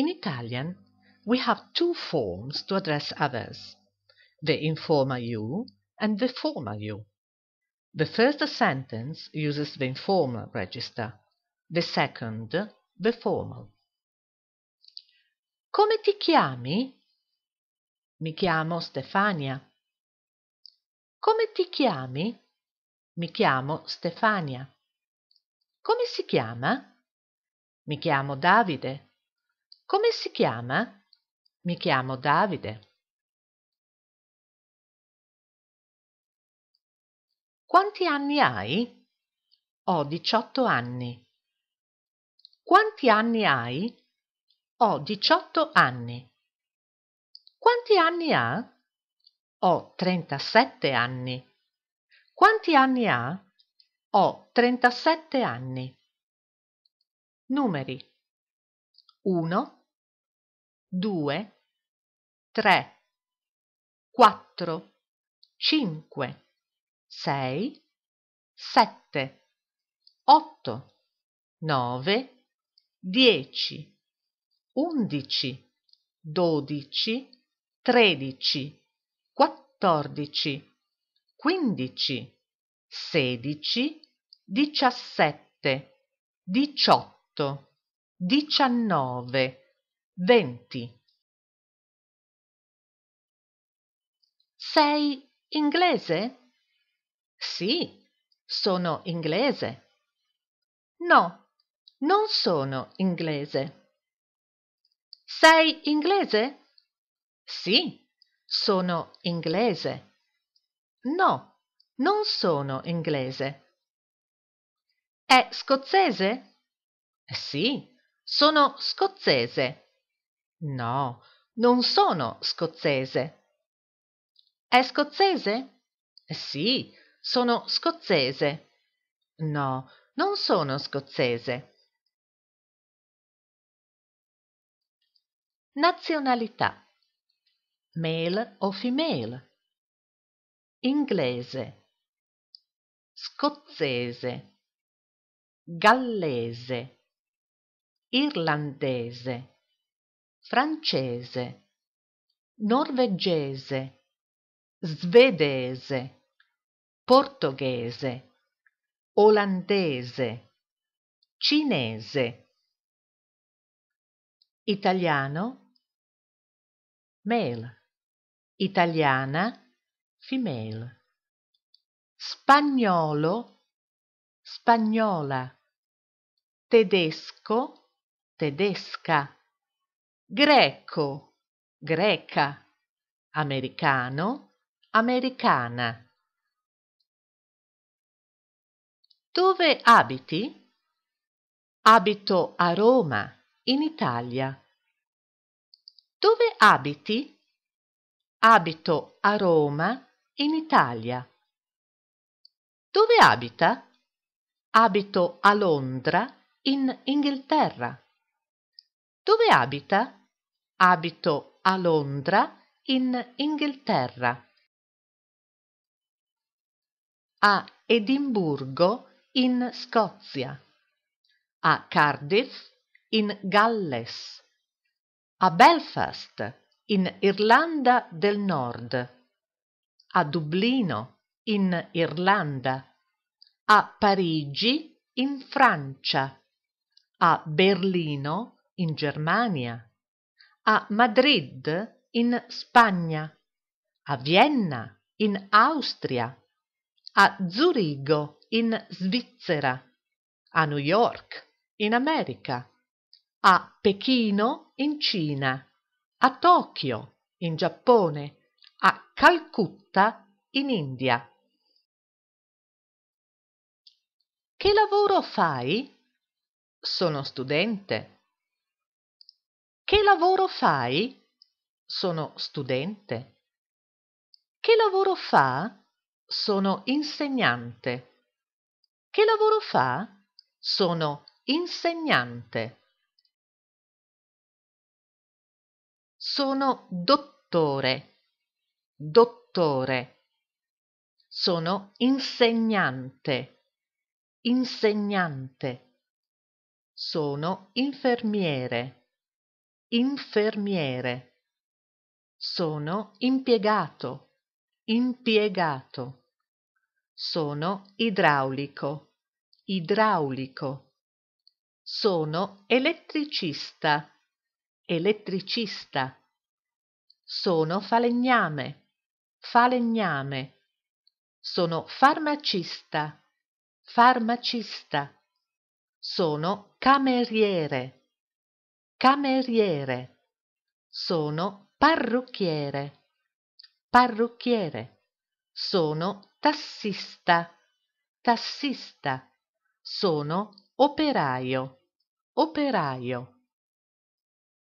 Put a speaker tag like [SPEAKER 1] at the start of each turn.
[SPEAKER 1] In Italian, we have two forms to address others, the informal you and the formal you. The first sentence uses the informal register, the second the formal. Come ti chiami? Mi chiamo Stefania. Come ti chiami? Mi chiamo Stefania. Come si chiama? Mi chiamo Davide. Come si chiama? Mi chiamo Davide. Quanti anni hai? Ho 18 anni. Quanti anni hai? Ho 18 anni. Quanti anni ha? Ho 37 anni. Quanti anni ha? Ho 37 anni. Numeri 1 due, tre, quattro, cinque, sei, sette, otto, nove, dieci, undici, dodici, tredici, quattordici, quindici, sedici, diciassette, diciotto, diciannove, venti. Sei inglese? Sì, sono inglese. No, non sono inglese. Sei inglese? Sì, sono inglese. No, non sono inglese. È scozzese? Sì, sono scozzese no non sono scozzese è scozzese eh sì sono scozzese no non sono scozzese nazionalità male o female inglese scozzese gallese irlandese francese norvegese svedese portoghese olandese cinese italiano male italiana female spagnolo spagnola tedesco tedesca greco, greca, americano, americana. Dove abiti? Abito a Roma, in Italia. Dove abiti? Abito a Roma, in Italia. Dove abita? Abito a Londra, in Inghilterra. Dove abita? Abito a Londra, in Inghilterra. A Edimburgo, in Scozia. A Cardiff, in Galles. A Belfast, in Irlanda del Nord. A Dublino, in Irlanda. A Parigi, in Francia. A Berlino, in Germania a Madrid in Spagna, a Vienna in Austria, a Zurigo in Svizzera, a New York in America, a Pechino in Cina, a Tokyo in Giappone, a Calcutta in India. Che lavoro fai? Sono studente. Che lavoro fai? Sono studente. Che lavoro fa? Sono insegnante. Che lavoro fa? Sono insegnante. Sono dottore. Dottore. Sono insegnante. Insegnante. Sono infermiere infermiere sono impiegato impiegato sono idraulico idraulico sono elettricista elettricista sono falegname falegname sono farmacista farmacista sono cameriere cameriere sono parrucchiere parrucchiere sono tassista tassista sono operaio. Operaio.